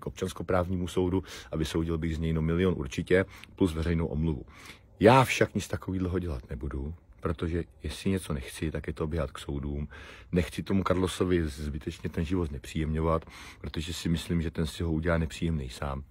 k občanskoprávnímu soudu a vysoudil bych z něj no milion určitě, plus veřejnou omluvu. Já však nic takového dělat nebudu, protože jestli něco nechci, tak je to běhat k soudům. Nechci tomu Karlosovi zbytečně ten život nepříjemňovat, protože si myslím, že ten si ho udělá nepříjemný sám.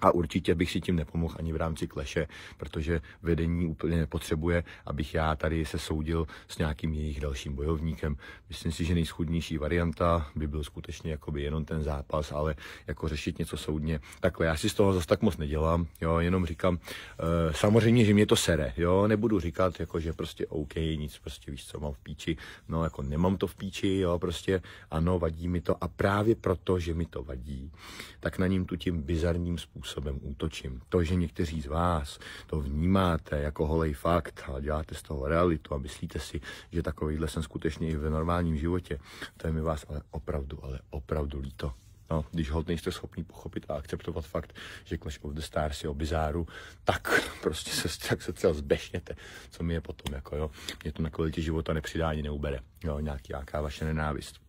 A určitě bych si tím nepomohl ani v rámci kleše, protože vedení úplně nepotřebuje, abych já tady se soudil s nějakým jejich dalším bojovníkem. Myslím si, že nejschudnější varianta by byl skutečně jakoby jenom ten zápas, ale jako řešit něco soudně. Takhle, já si z toho zase tak moc nedělám, jo, jenom říkám, e, samozřejmě, že mě to sere, jo, nebudu říkat, jako, že prostě OK, nic, prostě víš, co mám v píči, no, jako nemám to v píči, jo, prostě ano, vadí mi to a právě proto, že mi to vadí, tak na ním tu tím bizarním způsobem způsobem útočím. To, že někteří z vás to vnímáte jako holej fakt a děláte z toho realitu a myslíte si, že takovýhle jsem skutečně i v normálním životě, to je mi vás ale opravdu, ale opravdu líto. No, když ho nejste schopni pochopit a akceptovat fakt, že Clash of the Stars je o bizáru, tak prostě se, tak se třeba zbešněte, co mi je potom, jako jo. Mě to na kvalitě života nepřidá ani neubere, jo, nějaký vaše nenávist.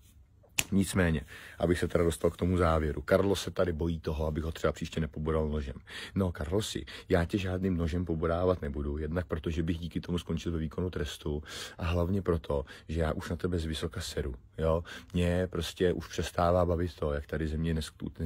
Nicméně, abych se teda dostal k tomu závěru. Karlo se tady bojí toho, abych ho třeba příště nepobodal nožem. No, si, já tě žádným nožem pobodávat nebudu, jednak protože bych díky tomu skončil ve výkonu trestu a hlavně proto, že já už na tebe zvysoka seru. Jo? Mě prostě už přestává bavit to, jak tady ze mě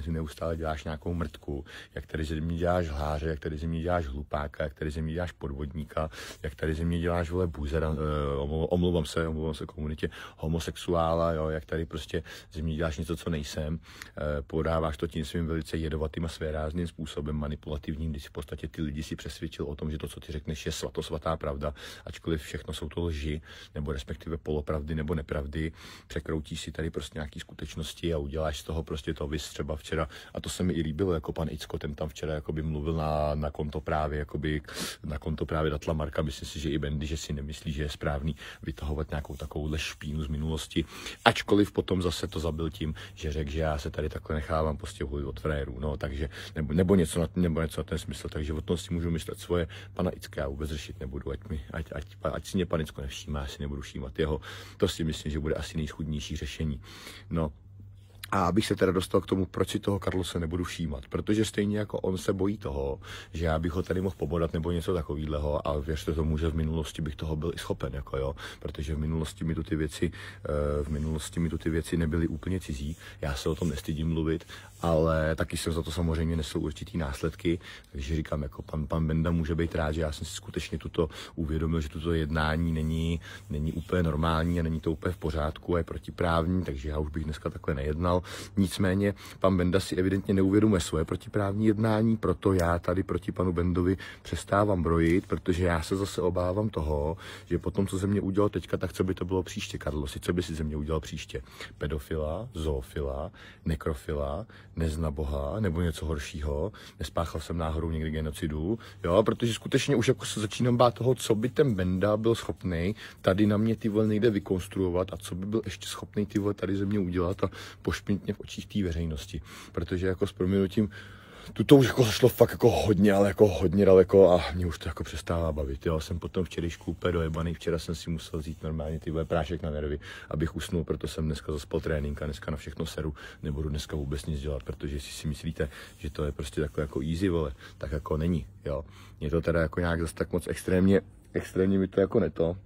neustále děláš nějakou mrtku, jak tady ze mě děláš hláře, jak tady ze mě děláš hlupáka, jak tady ze mě děláš podvodníka, jak tady ze mě děláš vole buzera, eh, omlouvám se, omlouvám se komunitě, homosexuála, jo? jak tady prostě že mě děláš něco, co nejsem, eh, podáváš to tím svým velice jedovatým a svérázným způsobem manipulativním, když v podstatě ty lidi si přesvědčil o tom, že to, co ty řekneš, je svatosvatá pravda, ačkoliv všechno jsou to lži, nebo respektive polopravdy nebo nepravdy, překroutíš si tady prostě nějaký skutečnosti a uděláš z toho prostě to vys třeba včera. A to se mi i líbilo, jako pan Icko, ten tam včera jakoby mluvil na, na konto právě, jakoby na konto právě Datla Marka, myslím si, že i Bendy, že si nemyslí, že je správný vytahovat nějakou takovou špínu z minulosti, ačkoliv potom zase zase to zabil tím, že řekl, že já se tady takhle nechávám postěhuji od frérů, no, takže, nebo, nebo, něco na, nebo něco na ten smysl, takže o tom si můžu myslet svoje, pana Icka já vůbec řešit nebudu, ať, mi, ať, ať, ať si mě panicko nevšímá, já si nebudu všímat jeho, to si myslím, že bude asi nejschudnější řešení. No, a abych se teda dostal k tomu, proč si toho Karlose nebudu všímat. Protože stejně jako on se bojí toho, že já bych ho tady mohl pobodat nebo něco takového. A věřte tomu, že v minulosti bych toho byl i schopen, jako jo. Protože v minulosti mi tu ty věci, eh, v minulosti mi tu ty věci nebyly úplně cizí. Já se o tom nestydím mluvit, ale taky jsem za to samozřejmě nesl určitý následky. Takže říkám, jako pan, pan Benda může být rád, že já jsem si skutečně tuto uvědomil, že tuto jednání není, není úplně normální a není to úplně v pořádku a je protiprávní, takže já už bych dneska takhle nejednal nicméně pan Benda si evidentně neuvědomuje svoje protiprávní jednání, proto já tady proti panu Bendovi přestávám brojit, protože já se zase obávám toho, že po tom, co ze mě udělal teďka, tak co by to bylo příště, Karlo, si co by si ze mě udělal příště? Pedofila, zoofila, nekrofila, nezna boha, nebo něco horšího, nespáchal jsem náhodou někdy genocidu, jo, protože skutečně už jako se začínám bát toho, co by ten Benda byl schopný tady na mě ty vole nejde vykonstruovat a co by byl ještě schopný ty vole tady ze mě udělat a pošpinit nespintně v očích té veřejnosti, protože jako s proměnutím tu to už jako šlo fakt jako hodně, ale jako hodně daleko a mě už to jako přestává bavit. Já jsem potom včera úplně dojebaný, včera jsem si musel vzít normálně ty prášek na nervy, abych usnul, proto jsem dneska zaspal trénink a dneska na všechno seru, nebudu dneska vůbec nic dělat, protože si si myslíte, že to je prostě takhle jako easy, vole, tak jako není, jo. Mě to teda jako nějak zase tak moc extrémně, extrémně mi to jako neto,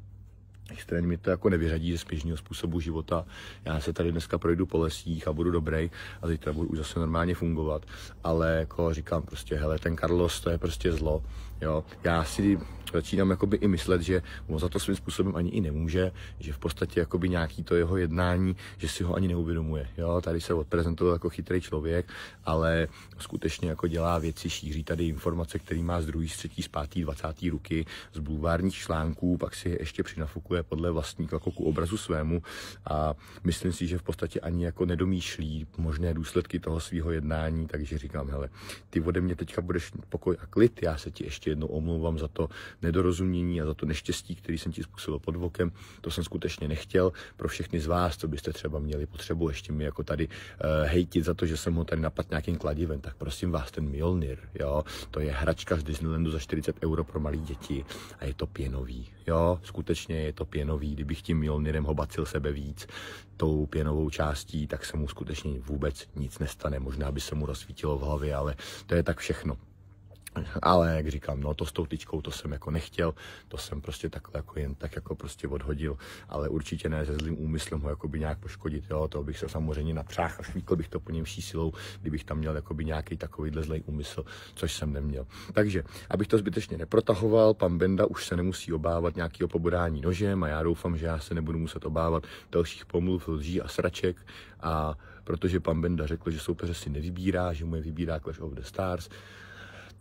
extrémně mi to jako nevyřadí ze spěšného způsobu života. Já se tady dneska projdu po lesích a budu dobrý a zítra budu už zase normálně fungovat. Ale jako říkám prostě, hele, ten Carlos to je prostě zlo Jo? Já si začínám jakoby i myslet, že on za to svým způsobem ani i nemůže, že v podstatě jakoby nějaký to jeho jednání, že si ho ani neuvědomuje. Jo? Tady se odprezentoval jako chytrý člověk, ale skutečně jako dělá věci, šíří tady informace, které má z druhé, z třetí, z pátý, dvacátý ruky, z bulvárních článků, pak si je ještě přinafukuje podle vlastní jako ku obrazu svému a myslím si, že v podstatě ani jako nedomýšlí možné důsledky toho svého jednání, takže říkám, hele, ty ode mě teďka budeš pokoj a klid, já se ti ještě ještě jednou omlouvám za to nedorozumění a za to neštěstí, který jsem ti způsobil pod vokem. To jsem skutečně nechtěl. Pro všechny z vás, co byste třeba měli potřebu ještě mi jako tady uh, hejtit za to, že jsem ho tady napadl nějakým kladivem, tak prosím vás, ten Mjolnir, jo, to je hračka z Disneylandu za 40 euro pro malé děti a je to pěnový. Jo, skutečně je to pěnový. Kdybych tím Mjolnirem hobacil sebe víc, tou pěnovou částí, tak se mu skutečně vůbec nic nestane. Možná by se mu rozsvítilo v hlavě, ale to je tak všechno ale jak říkám, no to s tou tyčkou, to jsem jako nechtěl, to jsem prostě takhle jako jen tak jako prostě odhodil, ale určitě ne se zlým úmyslem ho jakoby nějak poškodit, jo, to bych se samozřejmě napřáhl a švíkl bych to po něm silou, kdybych tam měl jakoby nějaký takovýhle zlej úmysl, což jsem neměl. Takže, abych to zbytečně neprotahoval, pan Benda už se nemusí obávat nějakého pobodání nožem a já doufám, že já se nebudu muset obávat dalších pomluv, lží a sraček a protože pan Benda řekl, že soupeře si nevybírá, že mu je vybírá Clash of the Stars,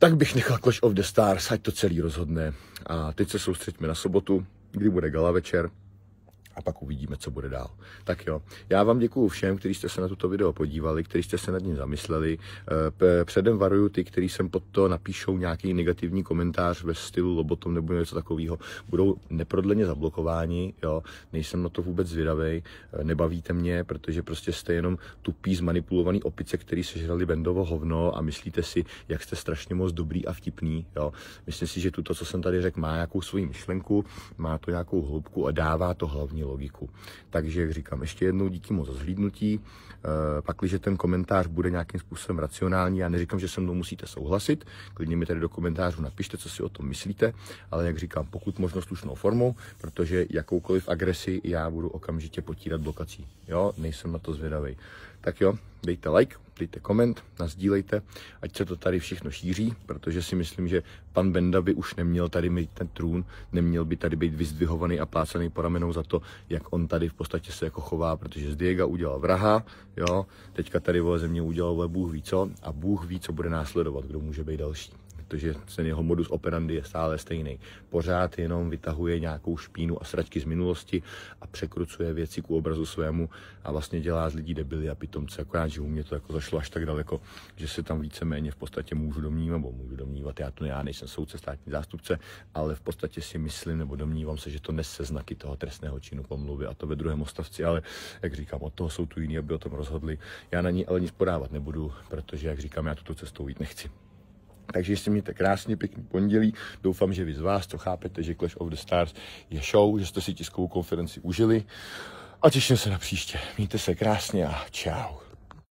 tak bych nechal Clash of the Stars, ať to celý rozhodne. A teď se soustředíme na sobotu, kdy bude gala večer a pak uvidíme, co bude dál. Tak jo, já vám děkuji všem, kteří jste se na toto video podívali, kteří jste se nad ním zamysleli. Eh, předem varuju ty, kteří sem pod to napíšou nějaký negativní komentář ve stylu lobotom nebo něco takového, budou neprodleně zablokováni, jo, nejsem na to vůbec zvědavý, eh, nebavíte mě, protože prostě jste jenom tupí zmanipulovaný opice, který sežrali bendovo hovno a myslíte si, jak jste strašně moc dobrý a vtipný, jo. Myslím si, že to, co jsem tady řekl, má nějakou svoji myšlenku, má to nějakou hloubku a dává to hlavně logiku. Takže, jak říkám, ještě jednou díky moc za zhlídnutí. Eh, pakliže ten komentář bude nějakým způsobem racionální, já neříkám, že se mnou musíte souhlasit, klidně mi tady do komentářů napište, co si o tom myslíte, ale jak říkám, pokud možno slušnou formou, protože jakoukoliv agresi já budu okamžitě potírat blokací. Jo, nejsem na to zvědavý. Tak jo, dejte like, dejte koment, nazdílejte, ať se to tady všechno šíří, protože si myslím, že pan Benda by už neměl tady mít ten trůn, neměl by tady být vyzdvihovaný a plácený ramenou za to, jak on tady v podstatě se jako chová, protože z Diega udělal vraha, jo, teďka tady vole země udělal vole Bůh ví co a Bůh ví, co bude následovat, kdo může být další protože ten jeho modus operandi je stále stejný. Pořád jenom vytahuje nějakou špínu a sračky z minulosti a překrucuje věci k obrazu svému a vlastně dělá z lidí debily a pitomce. Akorát, že u mě to jako zašlo až tak daleko, že se tam víceméně v podstatě můžu domnívat, nebo můžu domnívat, já to já nejsem soudce, státní zástupce, ale v podstatě si myslím nebo domnívám se, že to nese znaky toho trestného činu pomluvy a to ve druhém ostavci, ale jak říkám, od toho jsou tu jiní, aby o tom rozhodli. Já na ní ale nic podávat nebudu, protože, jak říkám, já tuto cestou jít nechci. Takže jestli mějte krásně, pěkný pondělí. Doufám, že vy z vás to chápete, že Clash of the Stars je show, že jste si tiskovou konferenci užili. A těším se na příště. Mějte se krásně a čau.